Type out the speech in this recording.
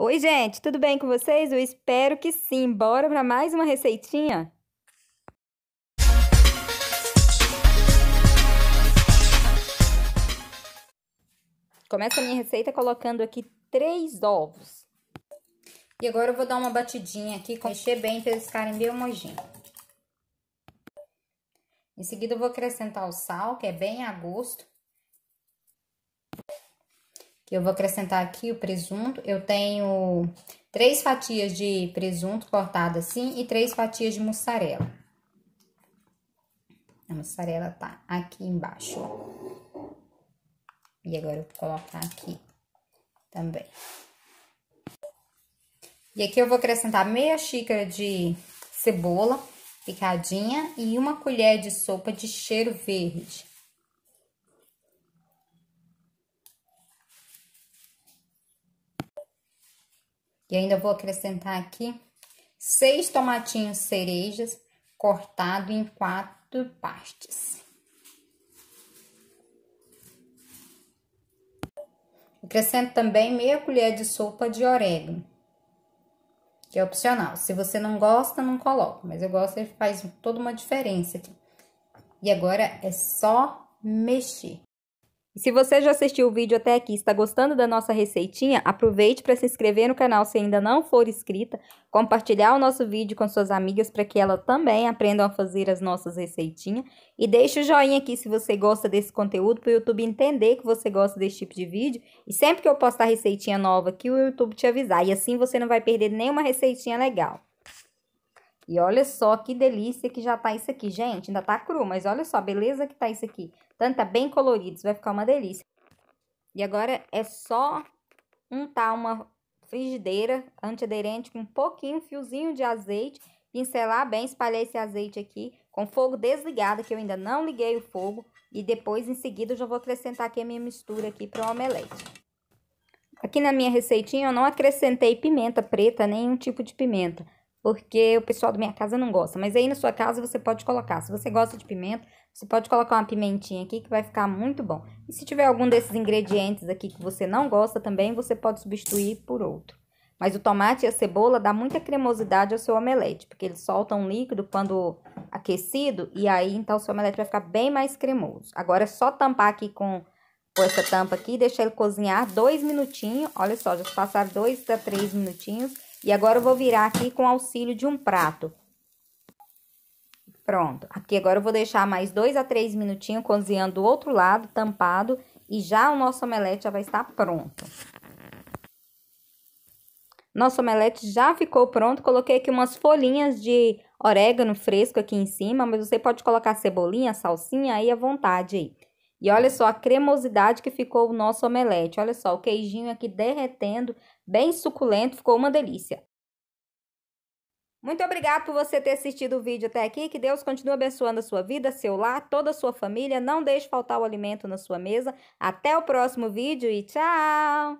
Oi, gente, tudo bem com vocês? Eu espero que sim. Bora para mais uma receitinha? Começo a minha receita colocando aqui três ovos. E agora eu vou dar uma batidinha aqui, mexer bem para eles ficarem bem homogêneos. Em seguida eu vou acrescentar o sal, que é bem a gosto eu vou acrescentar aqui o presunto. Eu tenho três fatias de presunto cortado assim e três fatias de mussarela. A mussarela tá aqui embaixo, ó. E agora eu vou colocar aqui também. E aqui eu vou acrescentar meia xícara de cebola picadinha e uma colher de sopa de cheiro verde. E ainda vou acrescentar aqui seis tomatinhos cerejas cortado em quatro partes. Acrescento também meia colher de sopa de orégano, que é opcional. Se você não gosta, não coloca, mas eu gosto, ele faz toda uma diferença aqui. E agora é só mexer. Se você já assistiu o vídeo até aqui e está gostando da nossa receitinha, aproveite para se inscrever no canal se ainda não for inscrita, compartilhar o nosso vídeo com suas amigas para que elas também aprendam a fazer as nossas receitinhas e deixe o joinha aqui se você gosta desse conteúdo para o YouTube entender que você gosta desse tipo de vídeo e sempre que eu postar receitinha nova aqui o YouTube te avisar e assim você não vai perder nenhuma receitinha legal. E olha só que delícia que já tá isso aqui, gente. Ainda tá cru, mas olha só, beleza que tá isso aqui. Tanto tá bem colorido, isso vai ficar uma delícia. E agora é só untar uma frigideira antiaderente com um pouquinho, um fiozinho de azeite, pincelar bem, espalhar esse azeite aqui com fogo desligado, que eu ainda não liguei o fogo. E depois, em seguida, eu já vou acrescentar aqui a minha mistura aqui para o omelete. Aqui na minha receitinha eu não acrescentei pimenta preta, nenhum tipo de pimenta porque o pessoal da minha casa não gosta. Mas aí na sua casa você pode colocar. Se você gosta de pimenta, você pode colocar uma pimentinha aqui que vai ficar muito bom. E se tiver algum desses ingredientes aqui que você não gosta também, você pode substituir por outro. Mas o tomate e a cebola dá muita cremosidade ao seu omelete, porque eles soltam líquido quando aquecido e aí então o seu omelete vai ficar bem mais cremoso. Agora é só tampar aqui com, essa tampa aqui e deixar ele cozinhar dois minutinhos. Olha só, já passaram dois a três minutinhos e agora eu vou virar aqui com auxílio de um prato. Pronto. Aqui agora eu vou deixar mais dois a três minutinhos cozinhando do outro lado, tampado. E já o nosso omelete já vai estar pronto. Nosso omelete já ficou pronto. Coloquei aqui umas folhinhas de orégano fresco aqui em cima, mas você pode colocar cebolinha, salsinha aí à vontade aí. E olha só a cremosidade que ficou o nosso omelete. Olha só, o queijinho aqui derretendo, bem suculento, ficou uma delícia. Muito obrigado por você ter assistido o vídeo até aqui. Que Deus continue abençoando a sua vida, seu lar, toda a sua família. Não deixe faltar o alimento na sua mesa. Até o próximo vídeo e tchau!